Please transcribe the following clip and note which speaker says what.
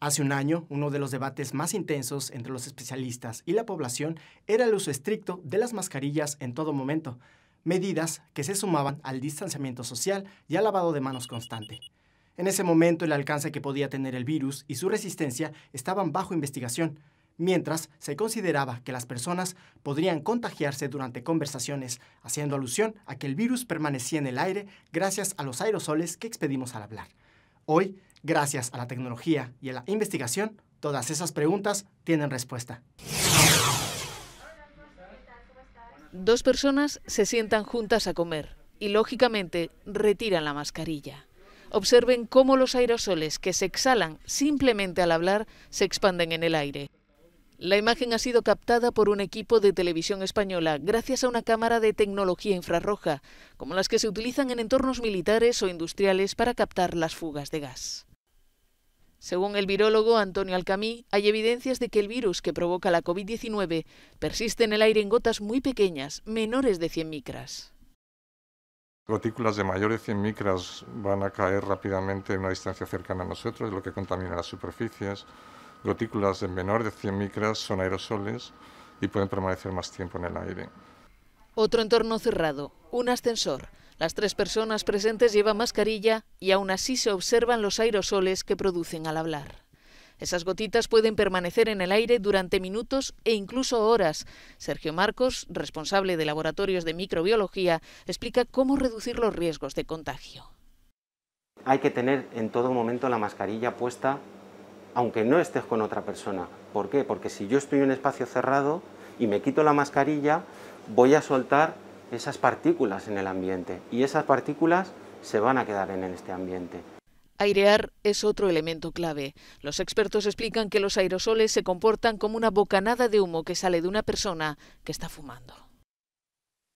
Speaker 1: Hace un año, uno de los debates más intensos entre los especialistas y la población era el uso estricto de las mascarillas en todo momento, medidas que se sumaban al distanciamiento social y al lavado de manos constante. En ese momento el alcance que podía tener el virus y su resistencia estaban bajo investigación, mientras se consideraba que las personas podrían contagiarse durante conversaciones, haciendo alusión a que el virus permanecía en el aire gracias a los aerosoles que expedimos al hablar. Hoy, Gracias a la tecnología y a la investigación, todas esas preguntas tienen respuesta.
Speaker 2: Dos personas se sientan juntas a comer y, lógicamente, retiran la mascarilla. Observen cómo los aerosoles que se exhalan simplemente al hablar se expanden en el aire. La imagen ha sido captada por un equipo de televisión española gracias a una cámara de tecnología infrarroja, como las que se utilizan en entornos militares o industriales para captar las fugas de gas. Según el virólogo Antonio Alcamí, hay evidencias de que el virus que provoca la COVID-19 persiste en el aire en gotas muy pequeñas, menores de 100 micras.
Speaker 3: Gotículas de mayores de 100 micras van a caer rápidamente a una distancia cercana a nosotros, lo que contamina las superficies. Gotículas de menor de 100 micras son aerosoles y pueden permanecer más tiempo en el aire.
Speaker 2: Otro entorno cerrado, un ascensor. Las tres personas presentes llevan mascarilla y aún así se observan los aerosoles que producen al hablar. Esas gotitas pueden permanecer en el aire durante minutos e incluso horas. Sergio Marcos, responsable de laboratorios de microbiología, explica cómo reducir los riesgos de contagio.
Speaker 4: Hay que tener en todo momento la mascarilla puesta, aunque no estés con otra persona. ¿Por qué? Porque si yo estoy en un espacio cerrado y me quito la mascarilla, voy a soltar esas partículas en el ambiente y esas partículas se van a quedar en este ambiente.
Speaker 2: Airear es otro elemento clave. Los expertos explican que los aerosoles se comportan como una bocanada de humo que sale de una persona que está fumando.